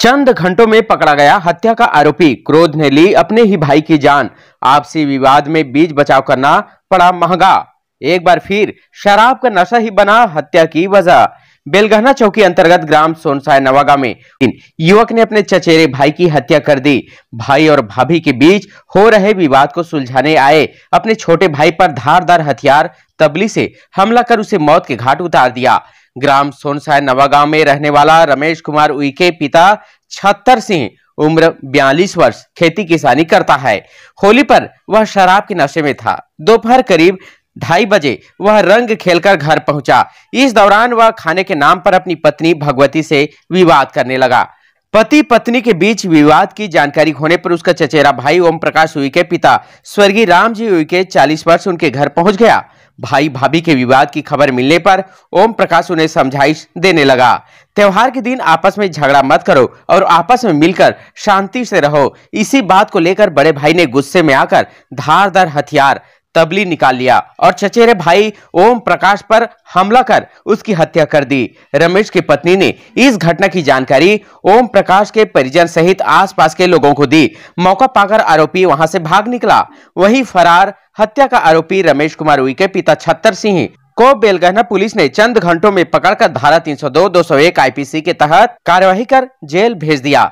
चंद घंटों में पकड़ा गया हत्या का आरोपी क्रोध ने ली अपने ही भाई की जान आपसी विवाद में बीज बचाव करना पड़ा महंगा एक बार फिर शराब का नशा ही बना हत्या की वजह बेलगहना चौकी अंतर्गत ग्राम सोनसाय नवागा में युवक ने अपने चचेरे भाई की हत्या कर दी भाई और भाभी के बीच हो रहे विवाद को सुलझाने आए अपने छोटे भाई पर धारदार हथियार तबली से हमला कर उसे मौत के घाट उतार दिया ग्राम सोनसाय नवागांव में रहने वाला रमेश कुमार उइके पिता छत्तर सिंह उम्र 42 वर्ष खेती किसानी करता है होली पर वह शराब के नशे में था दोपहर करीब ढाई बजे वह रंग खेलकर घर पहुंचा इस दौरान वह खाने के नाम पर अपनी पत्नी भगवती से विवाद करने लगा पति पत्नी के बीच विवाद की जानकारी होने पर उसका चचेरा भाई ओम प्रकाश उइके पिता स्वर्गीय रामजी उइके 40 वर्ष उनके घर पहुंच गया भाई भाभी के विवाद की खबर मिलने पर ओम प्रकाश उन्हें समझाइश देने लगा त्योहार के दिन आपस में झगड़ा मत करो और आपस में मिलकर शांति से रहो इसी बात को लेकर बड़े भाई ने गुस्से में आकर धारदार हथियार तबली निकाल लिया और चचेरे भाई ओम प्रकाश पर हमला कर उसकी हत्या कर दी रमेश की पत्नी ने इस घटना की जानकारी ओम प्रकाश के परिजन सहित आसपास के लोगों को दी मौका पाकर आरोपी वहां से भाग निकला वही फरार हत्या का आरोपी रमेश कुमार उई के पिता छत्तर सिंह को बेलगहना पुलिस ने चंद घंटों में पकड़कर धारा 302, 201 आईपीसी के तहत कार्यवाही कर जेल भेज दिया